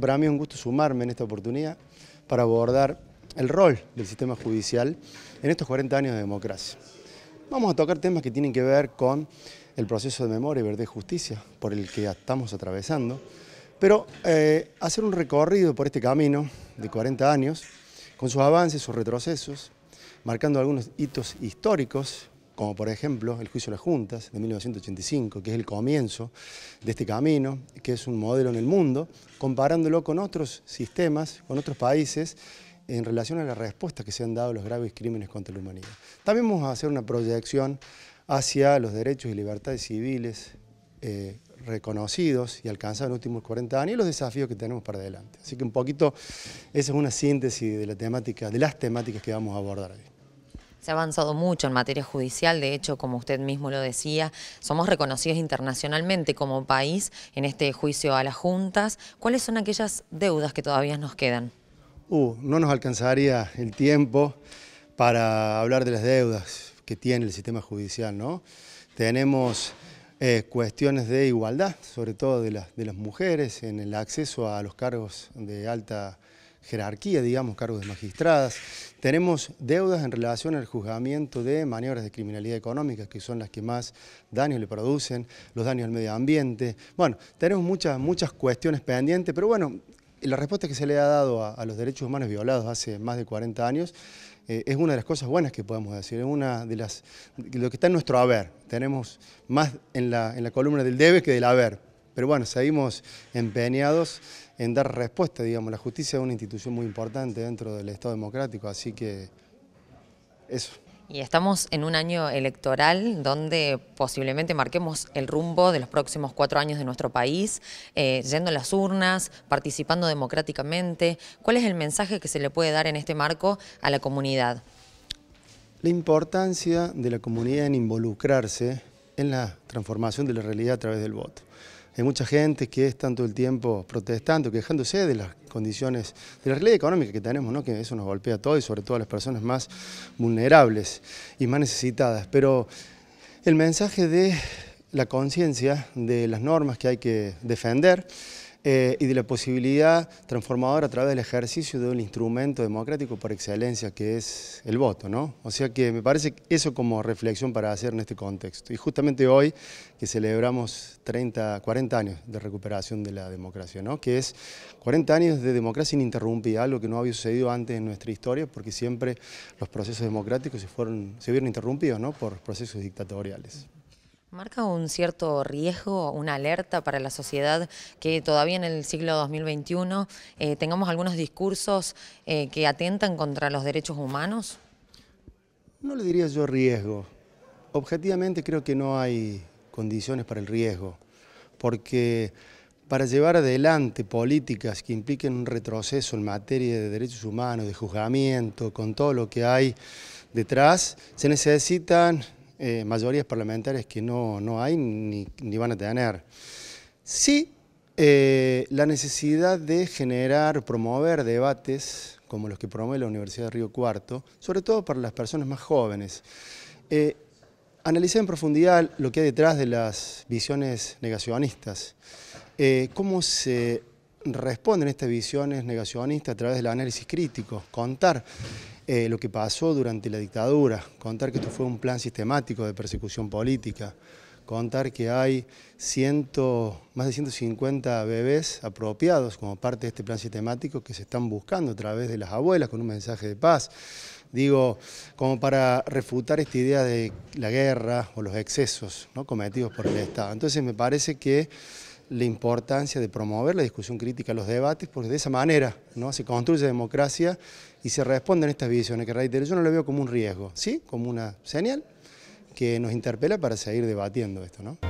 Para mí es un gusto sumarme en esta oportunidad para abordar el rol del sistema judicial en estos 40 años de democracia. Vamos a tocar temas que tienen que ver con el proceso de memoria, verdad y justicia por el que estamos atravesando, pero eh, hacer un recorrido por este camino de 40 años, con sus avances, sus retrocesos, marcando algunos hitos históricos como por ejemplo el juicio de las juntas de 1985, que es el comienzo de este camino, que es un modelo en el mundo, comparándolo con otros sistemas, con otros países, en relación a la respuesta que se han dado a los graves crímenes contra la humanidad. También vamos a hacer una proyección hacia los derechos y libertades civiles eh, reconocidos y alcanzados en los últimos 40 años y los desafíos que tenemos para adelante. Así que un poquito, esa es una síntesis de la temática, de las temáticas que vamos a abordar hoy. Se ha avanzado mucho en materia judicial, de hecho, como usted mismo lo decía, somos reconocidos internacionalmente como país en este juicio a las juntas. ¿Cuáles son aquellas deudas que todavía nos quedan? Uh, no nos alcanzaría el tiempo para hablar de las deudas que tiene el sistema judicial, ¿no? Tenemos eh, cuestiones de igualdad, sobre todo de, de las mujeres, en el acceso a los cargos de alta jerarquía, digamos, cargos de magistradas. Tenemos deudas en relación al juzgamiento de maniobras de criminalidad económica, que son las que más daños le producen, los daños al medio ambiente. Bueno, tenemos muchas, muchas cuestiones pendientes, pero bueno, la respuesta que se le ha dado a, los derechos humanos violados hace más de 40 años eh, es una de las cosas buenas que podemos decir, es una de las, lo que está en nuestro haber. Tenemos más la, en la columna del debe que del haber, pero bueno, seguimos empeñados en dar respuesta, digamos. La justicia es una institución muy importante dentro del Estado democrático, así que eso. Y estamos en un año electoral donde posiblemente marquemos el rumbo de los próximos cuatro años de nuestro país, eh, yendo a las urnas, participando democráticamente. ¿Cuál es el mensaje que se le puede dar en este marco a la comunidad? La importancia de la comunidad en involucrarse en la transformación de la realidad a través del voto. Hay mucha gente que está todo el tiempo protestando, quejándose de las condiciones, de la realidad económica que tenemos, ¿no? que eso nos golpea a todos y sobre todo a las personas más vulnerables y más necesitadas. Pero el mensaje de la conciencia de las normas que hay que defender eh, y de la posibilidad transformadora a través del ejercicio de un instrumento democrático por excelencia que es el voto. ¿no? O sea que me parece eso como reflexión para hacer en este contexto. Y justamente hoy que celebramos 30, 40 años de recuperación de la democracia, ¿no? que es 40 años de democracia ininterrumpida, algo que no había sucedido antes en nuestra historia porque siempre los procesos democráticos se, vieron interrumpidos ¿no? por procesos dictatoriales. Marca un cierto riesgo, una alerta para la sociedad que todavía en el siglo 2021 eh, tengamos algunos discursos eh, que atentan contra los derechos humanos. No le diría yo riesgo. Objetivamente creo que no hay condiciones para el riesgo, porque para llevar adelante políticas que impliquen un retroceso en materia de derechos humanos, de juzgamiento, con todo lo que hay detrás, se necesitan eh, mayorías parlamentarias que no, hay ni, van a tener. Sí, eh, la necesidad de generar, promover debates como los que promueve la Universidad de Río Cuarto, sobre todo para las personas más jóvenes. Eh, analizar en profundidad lo que hay detrás de las visiones negacionistas. Eh, ¿Cómo se responden estas visiones negacionistas a través del análisis crítico? Contar eh, lo que pasó durante la dictadura, contar que esto fue un plan sistemático de persecución política, contar que hay ciento, más de 150 bebés apropiados como parte de este plan sistemático que se están buscando a través de las abuelas con un mensaje de paz. Digo, como para refutar esta idea de la guerra o los excesos cometidos por el Estado. Entonces me parece que la importancia de promover la discusión crítica, los debates, porque de esa manera ¿no? se construye democracia y se responden estas visiones que reitero, yo no lo veo como un riesgo, sí, como una señal que nos interpela para seguir debatiendo esto. ¿no?